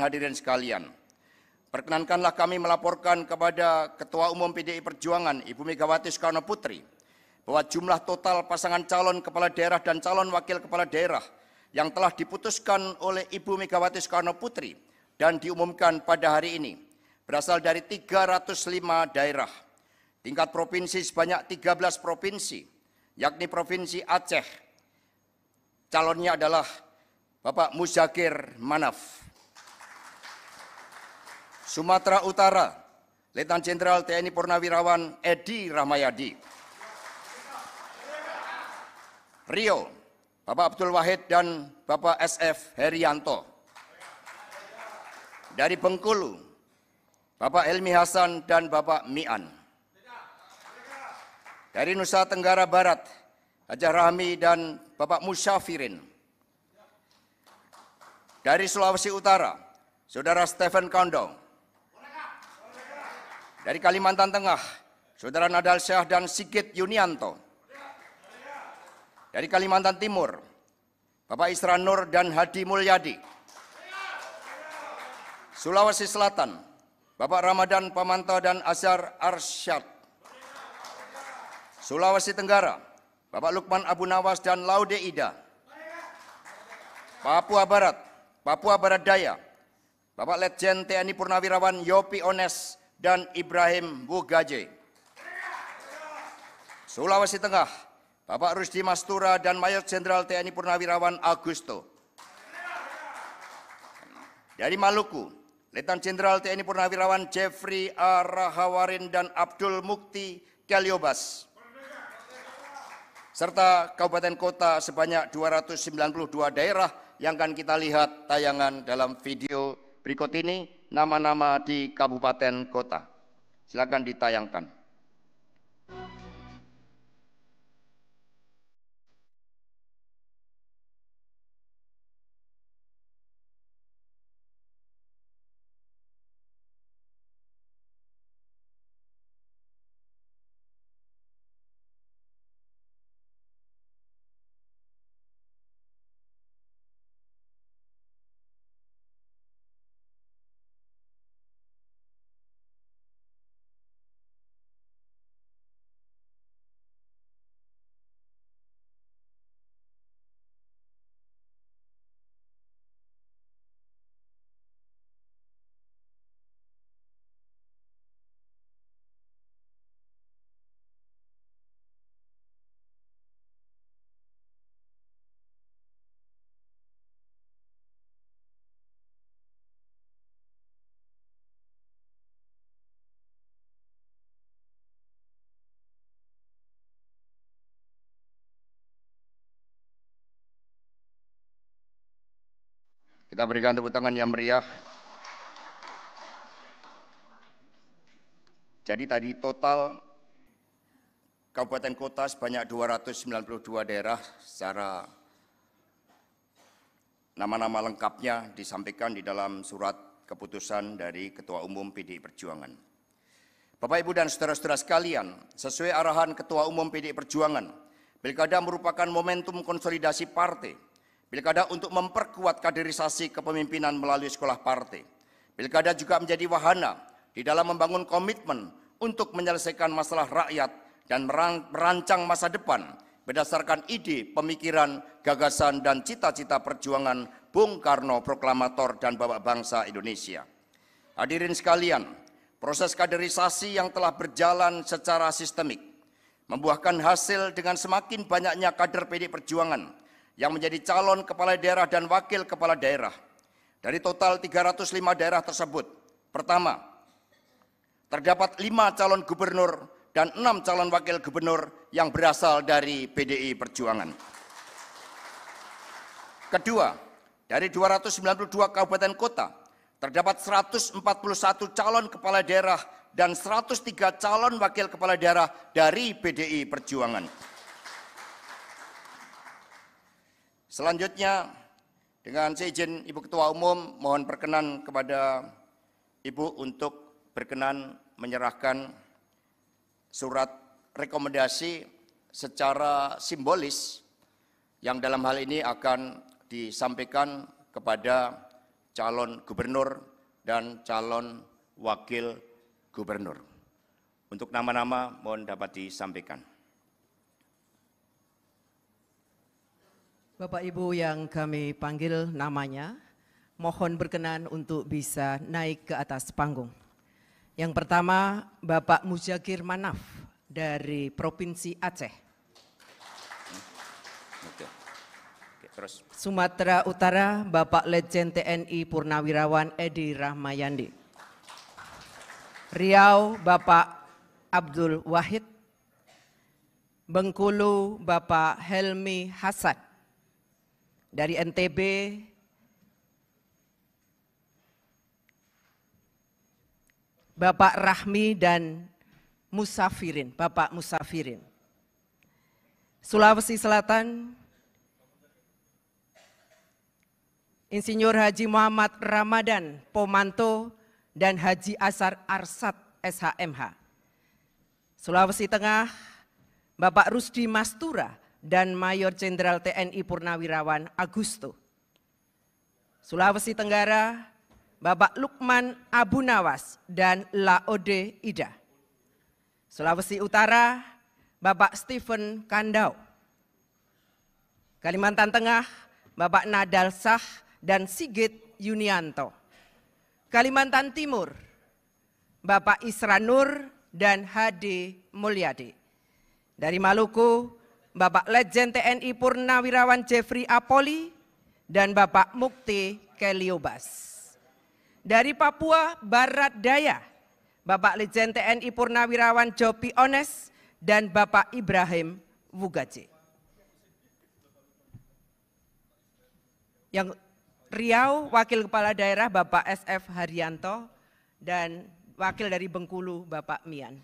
hadirin sekalian. Perkenankanlah kami melaporkan kepada Ketua Umum PDI Perjuangan Ibu Megawati Soekarno Putri bahwa jumlah total pasangan calon kepala daerah dan calon wakil kepala daerah yang telah diputuskan oleh Ibu Megawati Soekarno Putri dan diumumkan pada hari ini berasal dari 305 daerah. Tingkat provinsi sebanyak 13 provinsi, yakni Provinsi Aceh. Calonnya adalah Bapak Muzakir Manaf. Sumatera Utara, Letnan Jenderal TNI Purnawirawan Edi Ramayadi, Rio, Bapak Abdul Wahid dan Bapak SF Herianto. Dari Bengkulu, Bapak Elmi Hasan dan Bapak Mian. Dari Nusa Tenggara Barat, Hajar Rahmi dan Bapak Musyafirin. Dari Sulawesi Utara, Saudara Stephen Kondong. Dari Kalimantan Tengah, Saudara Nadal Syah dan Sigit Yunianto. Dari Kalimantan Timur, Bapak Isra Nur dan Hadi Mulyadi. Sulawesi Selatan, Bapak Ramadan Pamanto dan Azhar Arsyad. Sulawesi Tenggara, Bapak Lukman Abu Nawas dan Laude Ida. Papua Barat, Papua Barat Daya, Bapak Letjen TNI Purnawirawan Yopi Ones dan Ibrahim Bugaje. Sulawesi Tengah, Bapak Rusdi Mastura dan Mayor Jenderal TNI Purnawirawan Agusto. Dari Maluku, Letnan Jenderal TNI Purnawirawan Jeffrey A. Rahawarin dan Abdul Mukti Kaliobas. Serta kabupaten kota sebanyak 292 daerah yang akan kita lihat tayangan dalam video Berikut ini nama-nama di kabupaten kota. Silakan ditayangkan. Kita berikan tepuk tangan yang meriah. Jadi tadi total kabupaten kota sebanyak 292 daerah secara nama-nama lengkapnya disampaikan di dalam surat keputusan dari Ketua Umum PDI Perjuangan. Bapak Ibu dan saudara-saudara sekalian, sesuai arahan Ketua Umum PDI Perjuangan, Pilkada merupakan momentum konsolidasi partai Pilkada untuk memperkuat kaderisasi kepemimpinan melalui sekolah partai. Pilkada juga menjadi wahana di dalam membangun komitmen untuk menyelesaikan masalah rakyat dan merancang masa depan berdasarkan ide, pemikiran, gagasan, dan cita-cita perjuangan Bung Karno proklamator dan bapak bangsa Indonesia. Hadirin sekalian, proses kaderisasi yang telah berjalan secara sistemik membuahkan hasil dengan semakin banyaknya kader PD Perjuangan yang menjadi calon kepala daerah dan wakil kepala daerah. Dari total 305 daerah tersebut, pertama, terdapat lima calon gubernur dan enam calon wakil gubernur yang berasal dari PDI Perjuangan. Kedua, dari 292 kabupaten kota, terdapat 141 calon kepala daerah dan 103 calon wakil kepala daerah dari PDI Perjuangan. Selanjutnya, dengan seizin Ibu Ketua Umum, mohon perkenan kepada Ibu untuk berkenan menyerahkan surat rekomendasi secara simbolis yang dalam hal ini akan disampaikan kepada calon gubernur dan calon wakil gubernur. Untuk nama-nama mohon dapat disampaikan. Bapak Ibu yang kami panggil namanya, mohon berkenan untuk bisa naik ke atas panggung. Yang pertama, Bapak Mujakir Manaf dari Provinsi Aceh. Sumatera Utara, Bapak Legend TNI Purnawirawan Edi Rahmayandi. Riau, Bapak Abdul Wahid. Bengkulu, Bapak Helmi Hasan dari NTB, Bapak Rahmi dan Musafirin, Bapak Musafirin. Sulawesi Selatan, Insinyur Haji Muhammad Ramadan Pomanto dan Haji Asar Arsat SHMH. Sulawesi Tengah, Bapak Rusdi Mastura dan Mayor Jenderal TNI Purnawirawan Agusto. Sulawesi Tenggara, Bapak Lukman Abu Nawas dan Laode Ida. Sulawesi Utara, Bapak Stephen Kandau. Kalimantan Tengah, Bapak Nadal Sah dan Sigit Yunianto. Kalimantan Timur, Bapak Isra Nur dan Hadi Mulyadi. Dari Maluku, Bapak Legend TNI Purnawirawan Jeffrey Apoli, dan Bapak Mukti Keliobas. Dari Papua Barat Daya, Bapak Legend TNI Purnawirawan Jopi Ones dan Bapak Ibrahim Wugaji. Yang Riau Wakil Kepala Daerah Bapak SF Haryanto dan Wakil dari Bengkulu Bapak Mian.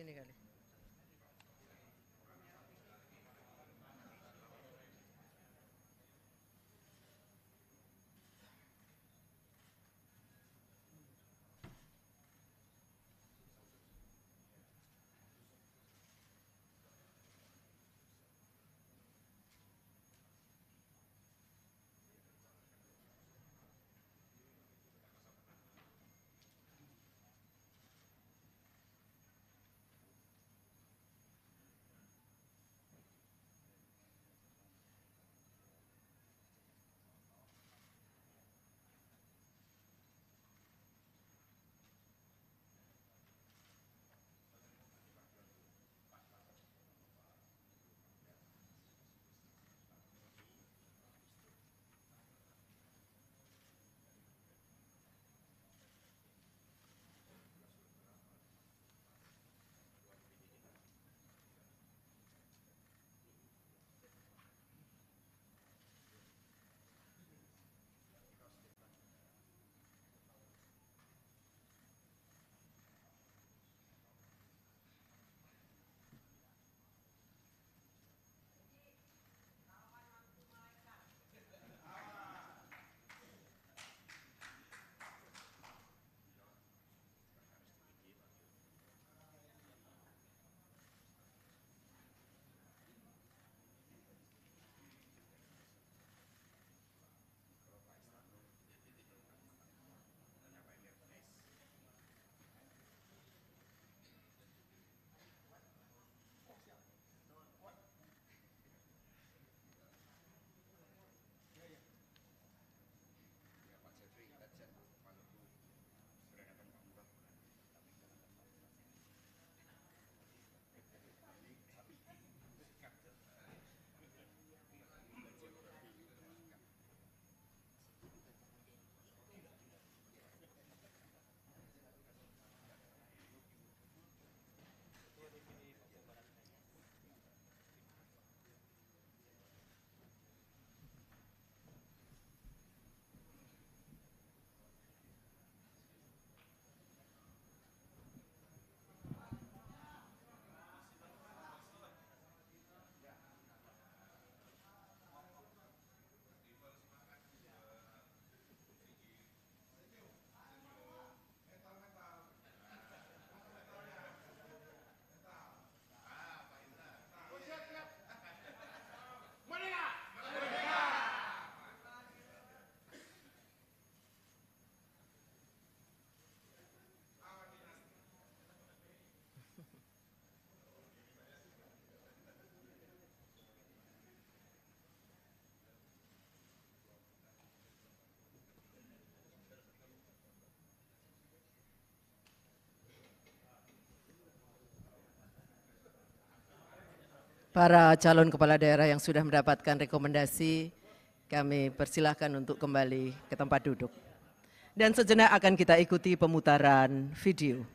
ilegales. Para calon kepala daerah yang sudah mendapatkan rekomendasi, kami persilahkan untuk kembali ke tempat duduk. Dan sejenak akan kita ikuti pemutaran video.